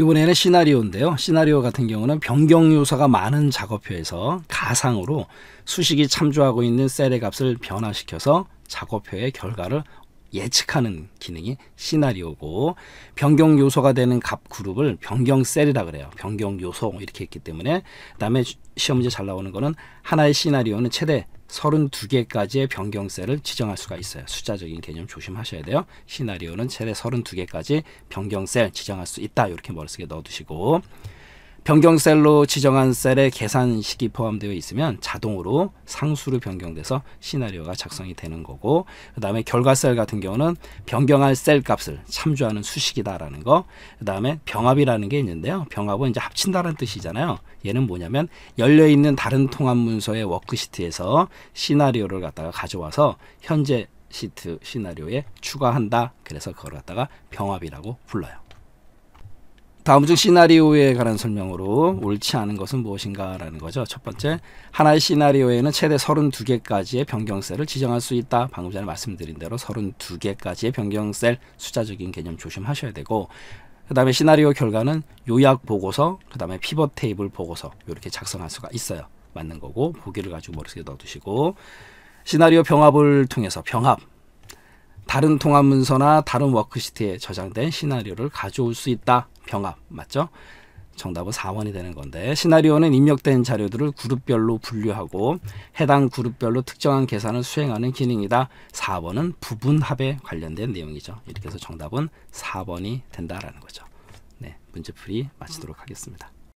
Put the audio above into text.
이번에는 시나리오인데요. 시나리오 같은 경우는 변경 요소가 많은 작업표에서 가상으로 수식이 참조하고 있는 셀의 값을 변화시켜서 작업표의 결과를 예측하는 기능이 시나리오고 변경 요소가 되는 값 그룹을 변경 셀이라 그래요. 변경 요소 이렇게 했기 때문에 그다음에 시험 문제 잘 나오는 거는 하나의 시나리오는 최대 32개까지의 변경세를 지정할 수가 있어요. 숫자적인 개념 조심하셔야 돼요. 시나리오는 최대 32개까지 변경세를 지정할 수 있다. 이렇게 머릿속에 넣어두시고 변경셀로 지정한 셀의 계산식이 포함되어 있으면 자동으로 상수로 변경돼서 시나리오가 작성이 되는 거고 그 다음에 결과셀 같은 경우는 변경할 셀 값을 참조하는 수식이다라는 거 그 다음에 병합이라는 게 있는데요. 병합은 이제 합친다는 뜻이잖아요. 얘는 뭐냐면 열려있는 다른 통합 문서의 워크시트에서 시나리오를 갖다가 가져와서 현재 시트 시나리오에 추가한다. 그래서 그걸 갖다가 병합이라고 불러요. 다음 중 시나리오에 관한 설명으로 옳지 않은 것은 무엇인가라는 거죠. 첫 번째, 하나의 시나리오에는 최대 32개까지의 변경셀을 지정할 수 있다. 방금 전에 말씀드린 대로 32개까지의 변경셀 숫자적인 개념 조심하셔야 되고 그 다음에 시나리오 결과는 요약 보고서, 그 다음에 피벗 테이블 보고서 이렇게 작성할 수가 있어요. 맞는 거고 보기를 가지고 머릿속에 넣어두시고 시나리오 병합을 통해서 병합 다른 통합 문서나 다른 워크시트에 저장된 시나리오를 가져올 수 있다. 병합 맞죠? 정답은 4번이 되는 건데 시나리오는 입력된 자료들을 그룹별로 분류하고 해당 그룹별로 특정한 계산을 수행하는 기능이다. 4번은 부분합에 관련된 내용이죠. 이렇게 해서 정답은 4번이 된다라는 거죠. 네, 문제풀이 마치도록 하겠습니다.